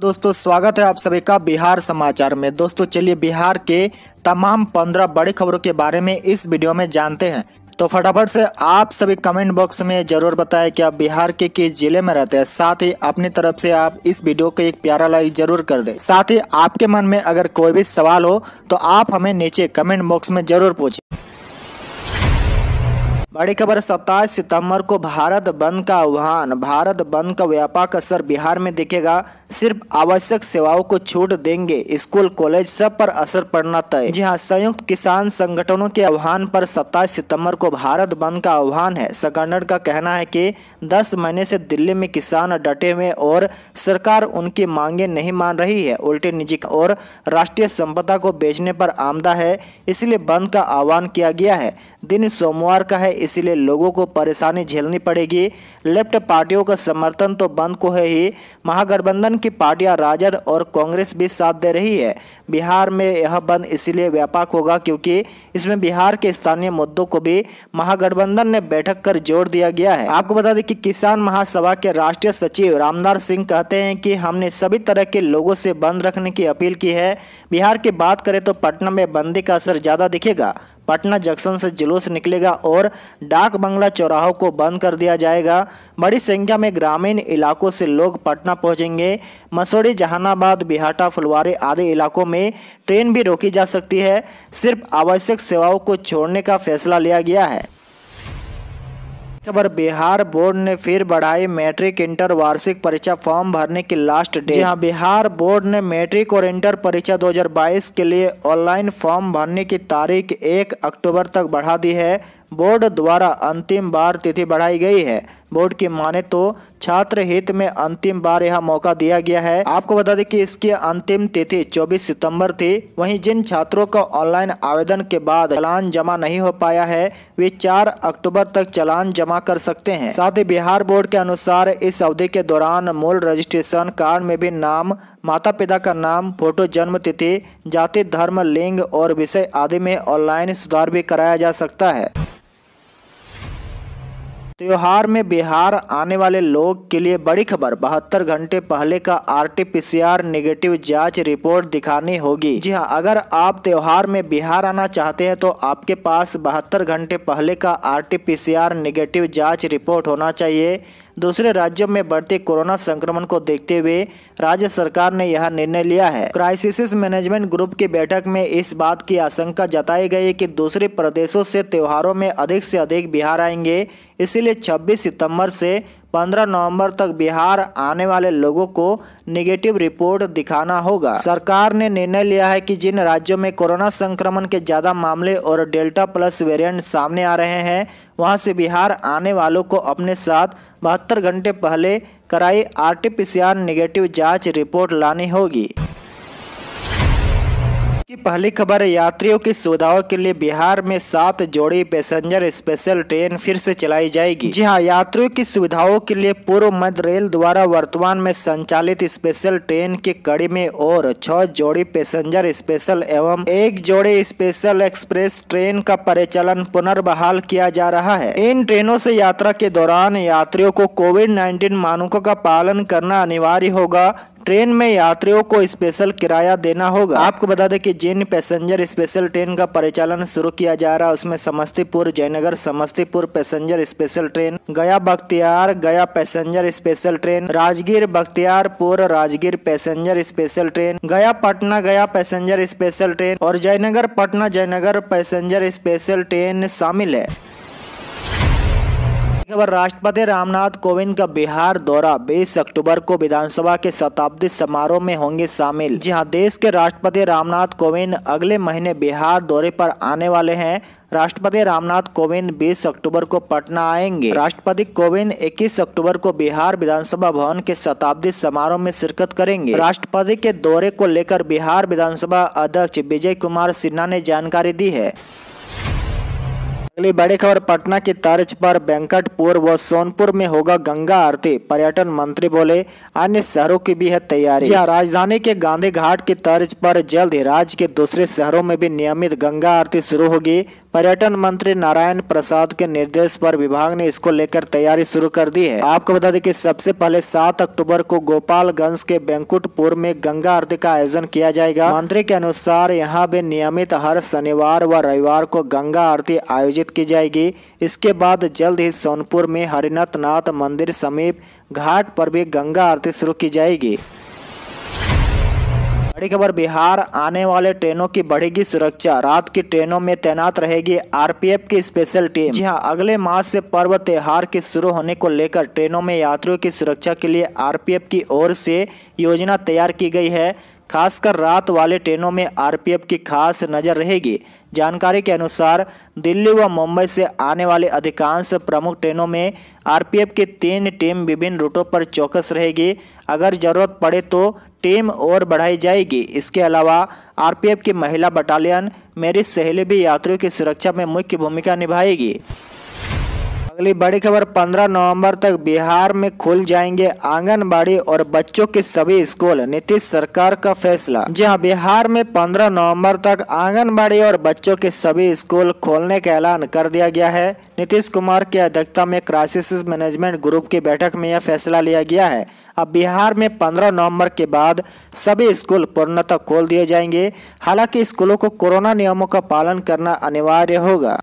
दोस्तों स्वागत है आप सभी का बिहार समाचार में दोस्तों चलिए बिहार के तमाम पंद्रह बड़ी खबरों के बारे में इस वीडियो में जानते हैं तो फटाफट से आप सभी कमेंट बॉक्स में जरूर बताएं कि आप बिहार के किस जिले में रहते हैं साथ ही अपनी तरफ से आप इस वीडियो को एक प्यारा लाइक जरूर कर दें साथ ही आपके मन में अगर कोई भी सवाल हो तो आप हमें नीचे कमेंट बॉक्स में जरूर पूछे बड़ी खबर सत्ताईस सितम्बर को भारत बंद का आह्वान भारत बंद का व्यापक असर बिहार में दिखेगा सिर्फ आवश्यक सेवाओं को छूट देंगे स्कूल कॉलेज सब पर असर पड़ना तय जी हाँ संयुक्त किसान संगठनों के आह्वान पर सत्ताईस सितंबर को भारत बंद का आह्वान है संगठन का कहना है कि 10 महीने से दिल्ली में किसान डटे हुए और सरकार उनकी मांगे नहीं मान रही है उल्टे निजी और राष्ट्रीय संपदा को बेचने पर आमदा है इसलिए बंद का आह्वान किया गया है दिन सोमवार का है इसलिए लोगों को परेशानी झेलनी पड़ेगी लेफ्ट पार्टियों का समर्थन तो बंद को है ही महागठबंधन की पार्टियां राजद और कांग्रेस भी साथ दे रही है बिहार में यह बंद इसलिए व्यापक होगा क्योंकि इसमें बिहार के स्थानीय मुद्दों को भी महागठबंधन ने बैठक कर जोड़ दिया गया है आपको बता दें कि किसान महासभा के राष्ट्रीय सचिव रामदार सिंह कहते हैं कि हमने सभी तरह के लोगों से बंद रखने की अपील की है बिहार की बात करें तो पटना में बंदी का असर ज़्यादा दिखेगा पटना जंक्शन से जुलूस निकलेगा और डाक बंगला चौराहों को बंद कर दिया जाएगा बड़ी संख्या में ग्रामीण इलाकों से लोग पटना पहुंचेंगे मसूरी जहानाबाद बिहाटा फुलवारी आदि इलाकों में ट्रेन भी रोकी जा सकती है सिर्फ आवश्यक सेवाओं को छोड़ने का फैसला लिया गया है खबर बिहार बोर्ड ने फिर बढ़ाई मैट्रिक इंटर वार्षिक परीक्षा फॉर्म भरने की लास्ट डेट जहां बिहार बोर्ड ने मैट्रिक और इंटर परीक्षा 2022 के लिए ऑनलाइन फॉर्म भरने की तारीख 1 अक्टूबर तक बढ़ा दी है बोर्ड द्वारा अंतिम बार तिथि बढ़ाई गई है बोर्ड की माने तो छात्र हित में अंतिम बार यह मौका दिया गया है आपको बता दें कि इसकी अंतिम तिथि 24 सितंबर थी वहीं जिन छात्रों का ऑनलाइन आवेदन के बाद चलान जमा नहीं हो पाया है वे 4 अक्टूबर तक चलान जमा कर सकते हैं साथ ही बिहार बोर्ड के अनुसार इस अवधि के दौरान मूल रजिस्ट्रेशन कार्ड में भी नाम माता पिता का नाम फोटो जन्म तिथि जाति धर्म लिंग और विषय आदि में ऑनलाइन सुधार भी कराया जा सकता है त्योहार में बिहार आने वाले लोग के लिए बड़ी खबर बहत्तर घंटे पहले का आरटीपीसीआर नेगेटिव जांच रिपोर्ट दिखानी होगी जी हाँ अगर आप त्योहार में बिहार आना चाहते हैं तो आपके पास बहत्तर घंटे पहले का आरटीपीसीआर नेगेटिव जांच रिपोर्ट होना चाहिए दूसरे राज्यों में बढ़ते कोरोना संक्रमण को देखते हुए राज्य सरकार ने यह निर्णय लिया है क्राइसिस मैनेजमेंट ग्रुप की बैठक में इस बात की आशंका जताई गई कि दूसरे प्रदेशों से त्योहारों में अधिक से अधिक बिहार आएंगे इसलिए 26 सितंबर से 15 नवंबर तक बिहार आने वाले लोगों को निगेटिव रिपोर्ट दिखाना होगा सरकार ने निर्णय लिया है कि जिन राज्यों में कोरोना संक्रमण के ज़्यादा मामले और डेल्टा प्लस वेरिएंट सामने आ रहे हैं वहां से बिहार आने वालों को अपने साथ बहत्तर घंटे पहले कराई आर टी निगेटिव जाँच रिपोर्ट लानी होगी की पहली खबर यात्रियों की सुविधाओं के लिए बिहार में सात जोड़ी पैसेंजर स्पेशल ट्रेन फिर से चलाई जाएगी जी हां यात्रियों की सुविधाओं के लिए पूर्व मध्य रेल द्वारा वर्तमान में संचालित स्पेशल ट्रेन की कड़ी में और छह जोड़ी पैसेंजर स्पेशल एवं एक जोड़ी स्पेशल एक्सप्रेस ट्रेन का परिचालन पुनर्बहाल किया जा रहा है इन ट्रेनों ऐसी यात्रा के दौरान यात्रियों को कोविड नाइन्टीन मानकों का पालन करना अनिवार्य होगा ट्रेन में यात्रियों को स्पेशल किराया देना होगा आपको बता दें कि जिन पैसेंजर स्पेशल ट्रेन का परिचालन शुरू किया जा रहा है उसमें Samastipur Jaynagar Samastipur passenger special train Gaya Bakhtiyar Gaya passenger special train Rajgir Bakhtiyarpur Rajgir passenger special train Gaya Patna Gaya passenger special train और Jaynagar Patna Jaynagar passenger special train शामिल है खबर राष्ट्रपति रामनाथ कोविंद का बिहार दौरा 20 अक्टूबर को विधानसभा के शताब्दी समारोह में होंगे शामिल जी हाँ देश के राष्ट्रपति रामनाथ कोविंद अगले महीने बिहार दौरे पर आने वाले हैं राष्ट्रपति रामनाथ कोविंद 20 अक्टूबर को पटना आएंगे राष्ट्रपति कोविंद 21 अक्टूबर को बिहार विधानसभा भवन के शताब्दी समारोह में शिरकत करेंगे राष्ट्रपति के दौरे को लेकर बिहार विधानसभा अध्यक्ष विजय कुमार सिन्हा ने जानकारी दी है अगली बड़ी खबर पटना की तर्ज पर वेंकटपुर व सोनपुर में होगा गंगा आरती पर्यटन मंत्री बोले अन्य शहरों की भी है तैयारी हाँ, राजधानी के गांधी घाट की तर्ज पर जल्द ही राज्य के दूसरे शहरों में भी नियमित गंगा आरती शुरू होगी पर्यटन मंत्री नारायण प्रसाद के निर्देश पर विभाग ने इसको लेकर तैयारी शुरू कर दी है आपको बता दें कि सबसे पहले 7 अक्टूबर को गोपालगंज के बैंकुटपुर में गंगा आरती का आयोजन किया जाएगा मंत्री के अनुसार यहाँ भी नियमित हर शनिवार व रविवार को गंगा आरती आयोजित की जाएगी इसके बाद जल्द ही सोनपुर में हरिनाथ मंदिर समीप घाट पर भी गंगा आरती शुरू की जाएगी बड़ी खबर बिहार आने वाले ट्रेनों की बढ़ेगी सुरक्षा रात की ट्रेनों में तैनात रहेगी आरपीएफ की स्पेशल टीम जी हाँ अगले माह से पर्व त्योहार के शुरू होने को लेकर ट्रेनों में यात्रियों की सुरक्षा के लिए आरपीएफ की ओर से योजना तैयार की गई है खासकर रात वाले ट्रेनों में आरपीएफ की खास नजर रहेगी जानकारी के अनुसार दिल्ली व मुंबई से आने वाली अधिकांश प्रमुख ट्रेनों में आरपीएफ की तीन टीम विभिन्न रूटों पर चौकस रहेगी अगर जरूरत पड़े तो टीम और बढ़ाई जाएगी इसके अलावा आरपीएफ की महिला बटालियन मेरी सहेली भी यात्रियों की सुरक्षा में मुख्य भूमिका निभाएगी अगली बड़ी खबर 15 नवंबर तक बिहार में खुल जाएंगे आंगनबाड़ी और बच्चों के सभी स्कूल नीतीश सरकार का फैसला हाँ बिहार में 15 नवंबर तक आंगनबाड़ी और बच्चों के सभी स्कूल खोलने का ऐलान कर दिया गया है नीतीश कुमार की अध्यक्षता में क्राइसिस मैनेजमेंट ग्रुप की बैठक में यह फैसला लिया गया है अब बिहार में 15 नवंबर के बाद सभी स्कूल पूर्णतः खोल दिए जाएंगे हालांकि स्कूलों को कोरोना नियमों का पालन करना अनिवार्य होगा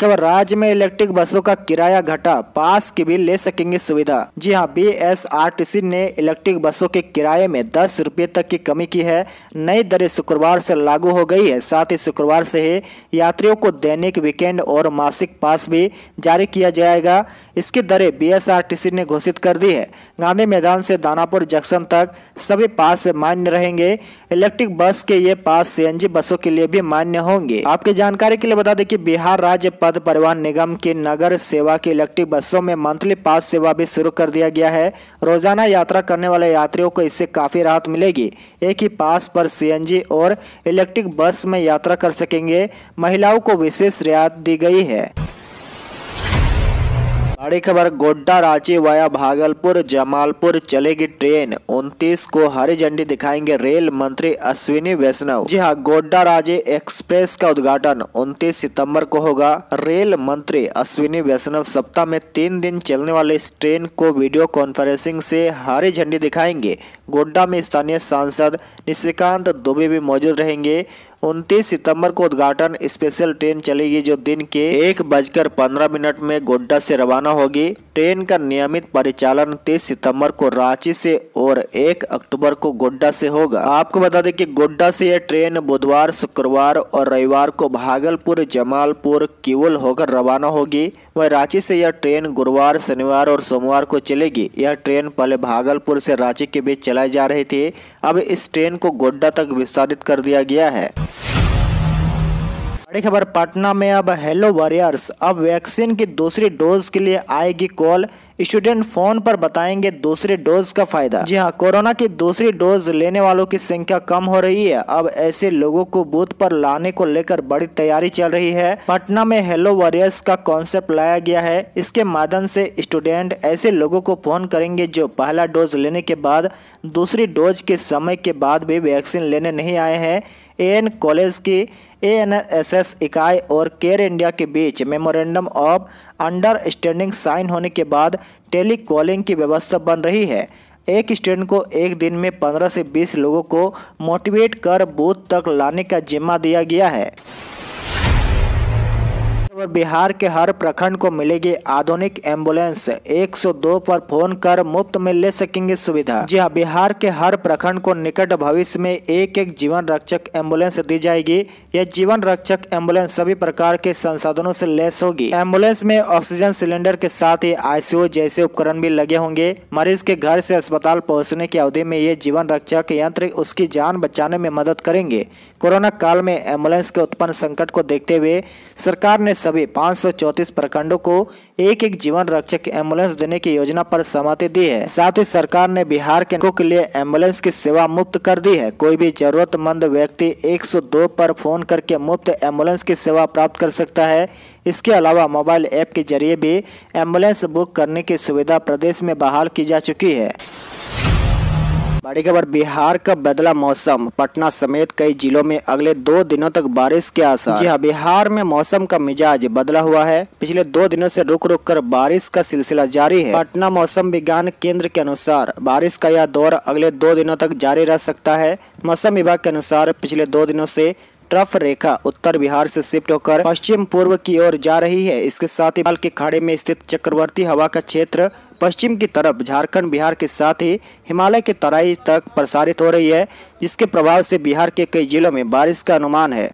खबर राज्य में इलेक्ट्रिक बसों का किराया घटा पास की भी ले सकेंगे सुविधा जी हाँ बीएसआरटीसी ने इलेक्ट्रिक बसों के किराए में दस रुपये तक की कमी की है नई दरें शुक्रवार से लागू हो गई है साथ ही शुक्रवार से ही यात्रियों को दैनिक वीकेंड और मासिक पास भी जारी किया जाएगा इसकी दरें बीएसआरटीसी ने घोषित कर दी है गांधी मैदान से दानापुर जंक्शन तक सभी पास मान्य रहेंगे इलेक्ट्रिक बस के ये पास सीएनजी बसों के लिए भी मान्य होंगे आपकी जानकारी के लिए बता दें कि बिहार राज्य पथ परिवहन निगम की नगर सेवा की इलेक्ट्रिक बसों में मंथली पास सेवा भी शुरू कर दिया गया है रोजाना यात्रा करने वाले यात्रियों को इससे काफ़ी राहत मिलेगी एक ही पास पर सीएनजी और इलेक्ट्रिक बस में यात्रा कर सकेंगे महिलाओं को विशेष रियायत दी गई है बड़ी खबर गोड्डा रांची वाया भागलपुर जमालपुर चलेगी ट्रेन 29 को हरी झंडी दिखाएंगे रेल मंत्री अश्विनी वैष्णव जी हाँ गोड्डा राजे एक्सप्रेस का उद्घाटन 29 सितंबर को होगा रेल मंत्री अश्विनी वैष्णव सप्ताह में तीन दिन चलने वाले इस ट्रेन को वीडियो कॉन्फ्रेंसिंग से हरी झंडी दिखाएंगे गोड्डा में स्थानीय सांसद निशिकांत दुबे भी मौजूद रहेंगे 29 सितंबर को उद्घाटन स्पेशल ट्रेन चलेगी जो दिन के एक बजकर पंद्रह मिनट में गोड्डा से रवाना होगी ट्रेन का नियमित परिचालन 30 सितंबर को रांची से और 1 अक्टूबर को गोड्डा से होगा आपको बता दें कि गोड्डा से यह ट्रेन बुधवार शुक्रवार और रविवार को भागलपुर जमालपुर किवल होकर रवाना होगी वह रांची से यह ट्रेन गुरुवार शनिवार और सोमवार को चलेगी यह ट्रेन पहले भागलपुर से रांची के बीच चलाए जा रहे थे अब इस ट्रेन को गोड्डा तक विस्तारित कर दिया गया है बड़ी खबर पटना में अब हेलो वॉरियर्स अब वैक्सीन की दूसरी डोज के लिए आएगी कॉल स्टूडेंट फोन पर बताएंगे दूसरी डोज का फायदा जी हाँ कोरोना की दूसरी डोज लेने वालों की संख्या कम हो रही है अब ऐसे लोगों को बूथ पर लाने को लेकर बड़ी तैयारी चल रही है पटना में हेलो वॉरियर्स का कॉन्सेप्ट लाया गया है इसके माध्यम से स्टूडेंट ऐसे लोगों को फोन करेंगे जो पहला डोज लेने के बाद दूसरी डोज के समय के बाद भी वैक्सीन लेने नहीं आए हैं एन कॉलेज की ए एन एस एस इकाई और केयर इंडिया के बीच मेमोरेंडम ऑफ अंडरस्टैंडिंग साइन होने के बाद टेली कॉलिंग की व्यवस्था बन रही है एक स्टूडेंट को एक दिन में 15 से 20 लोगों को मोटिवेट कर बूथ तक लाने का जिम्मा दिया गया है और बिहार के हर प्रखंड को मिलेगी आधुनिक एम्बुलेंस 102 पर फोन कर मुफ्त में ले सकेंगे सुविधा जी हाँ बिहार के हर प्रखंड को निकट भविष्य में एक एक जीवन रक्षक एम्बुलेंस दी जाएगी यह जीवन रक्षक एम्बुलेंस सभी प्रकार के संसाधनों से लैस होगी एम्बुलेंस में ऑक्सीजन सिलेंडर के साथ ही आईसीयू जैसे उपकरण भी लगे होंगे मरीज के घर से अस्पताल पहुंचने की अवधि में ये जीवन रक्षक यंत्र उसकी जान बचाने में मदद करेंगे कोरोना काल में एम्बुलेंस के उत्पन्न संकट को देखते हुए सरकार ने सभी पाँच प्रखंडों को एक एक जीवन रक्षक एम्बुलेंस देने की योजना पर सहमति दी है साथ ही सरकार ने बिहार के के लिए एम्बुलेंस की सेवा मुफ्त कर दी है कोई भी जरूरतमंद व्यक्ति 102 पर फोन करके मुफ्त एम्बुलेंस की सेवा प्राप्त कर सकता है इसके अलावा मोबाइल ऐप के जरिए भी एम्बुलेंस बुक करने की सुविधा प्रदेश में बहाल की जा चुकी है बड़ी खबर बिहार का बदला मौसम पटना समेत कई जिलों में अगले दो दिनों तक बारिश के आसार जी हाँ बिहार में मौसम का मिजाज बदला हुआ है पिछले दो दिनों से रुक रुक कर बारिश का सिलसिला जारी है पटना मौसम विज्ञान केंद्र के अनुसार बारिश का यह दौर अगले दो दिनों तक जारी रह सकता है मौसम विभाग के अनुसार पिछले दो दिनों ऐसी ट्रफ रेखा उत्तर बिहार से शिफ्ट होकर पश्चिम पूर्व की ओर जा रही है इसके साथ ही के खाड़े में स्थित चक्रवर्ती हवा का क्षेत्र पश्चिम की तरफ झारखंड बिहार के साथ ही हिमालय के तराई तक प्रसारित हो रही है जिसके प्रभाव से बिहार के कई जिलों में बारिश का अनुमान है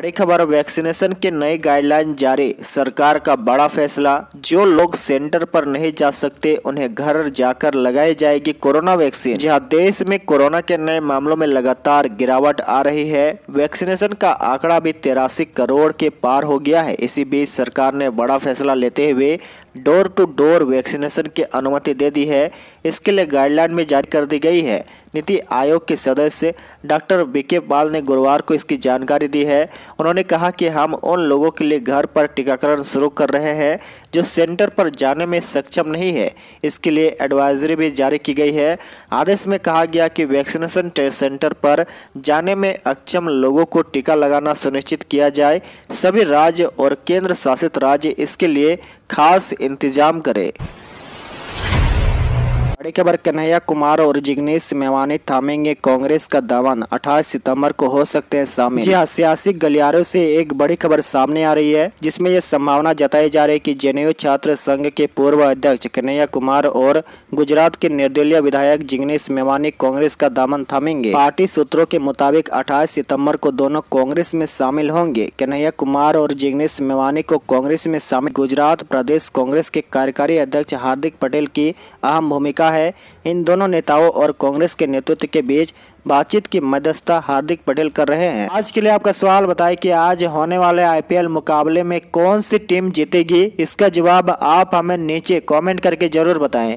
बड़ी खबर वैक्सीनेशन के नए गाइडलाइन जारी सरकार का बड़ा फैसला जो लोग सेंटर पर नहीं जा सकते उन्हें घर जाकर लगाई जाएगी कोरोना वैक्सीन जहां देश में कोरोना के नए मामलों में लगातार गिरावट आ रही है वैक्सीनेशन का आंकड़ा भी तिरासी करोड़ के पार हो गया है इसी बीच सरकार ने बड़ा फैसला लेते हुए डोर टू डोर वैक्सीनेशन की अनुमति दे दी है इसके लिए गाइडलाइन भी जारी कर दी गई है नीति आयोग के सदस्य डॉक्टर बीके पाल ने गुरुवार को इसकी जानकारी दी है उन्होंने कहा कि हम उन लोगों के लिए घर पर टीकाकरण शुरू कर रहे हैं जो सेंटर पर जाने में सक्षम नहीं है इसके लिए एडवाइजरी भी जारी की गई है आदेश में कहा गया कि वैक्सीनेशन सेंटर पर जाने में अक्षम लोगों को टीका लगाना सुनिश्चित किया जाए सभी राज्य और केंद्र शासित राज्य इसके लिए खास इंतजाम करें बड़ी खबर कन्हैया कुमार और जिग्नेश मेवानी थामेंगे कांग्रेस का दामन 28 सितंबर को हो सकते हैं शामिल जी हाँ, सियासी गलियारों से एक बड़ी खबर सामने आ रही है जिसमें यह संभावना जताई जा रही है कि जेनयू छात्र संघ के पूर्व अध्यक्ष कन्हैया कुमार और गुजरात के निर्दलीय विधायक जिग्नेश मेवानी कांग्रेस का दामन थामेंगे पार्टी सूत्रों के मुताबिक अठाईस सितम्बर को दोनों कांग्रेस में शामिल होंगे कन्हैया कुमार और जिग्नेश मेवानी को कांग्रेस में शामिल गुजरात प्रदेश कांग्रेस के कार्यकारी अध्यक्ष हार्दिक पटेल की अहम भूमिका कहा है इन दोनों नेताओं और कांग्रेस के नेतृत्व के बीच बातचीत की मध्यस्थता हार्दिक पटेल कर रहे हैं आज के लिए आपका सवाल बताए कि आज होने वाले आईपीएल मुकाबले में कौन सी टीम जीतेगी इसका जवाब आप हमें नीचे कमेंट करके जरूर बताएं